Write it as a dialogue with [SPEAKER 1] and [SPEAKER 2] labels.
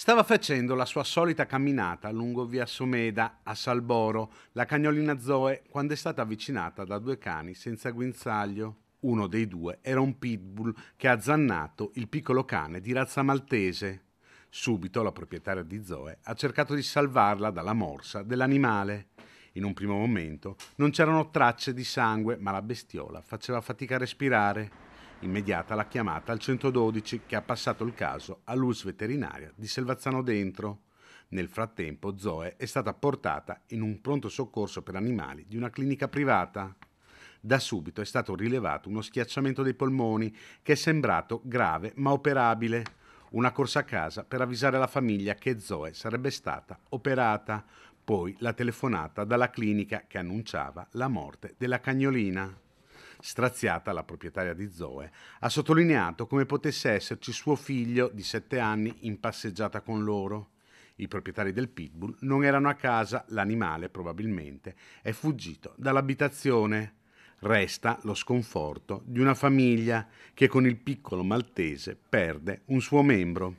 [SPEAKER 1] Stava facendo la sua solita camminata lungo via Someda a Salboro, la cagnolina Zoe, quando è stata avvicinata da due cani senza guinzaglio. Uno dei due era un pitbull che ha zannato il piccolo cane di razza maltese. Subito la proprietaria di Zoe ha cercato di salvarla dalla morsa dell'animale. In un primo momento non c'erano tracce di sangue, ma la bestiola faceva fatica a respirare. Immediata la chiamata al 112 che ha passato il caso all'US veterinaria di Selvazzano Dentro. Nel frattempo Zoe è stata portata in un pronto soccorso per animali di una clinica privata. Da subito è stato rilevato uno schiacciamento dei polmoni che è sembrato grave ma operabile. Una corsa a casa per avvisare la famiglia che Zoe sarebbe stata operata. Poi la telefonata dalla clinica che annunciava la morte della cagnolina straziata la proprietaria di Zoe, ha sottolineato come potesse esserci suo figlio di 7 anni in passeggiata con loro. I proprietari del pitbull non erano a casa, l'animale probabilmente è fuggito dall'abitazione. Resta lo sconforto di una famiglia che con il piccolo maltese perde un suo membro.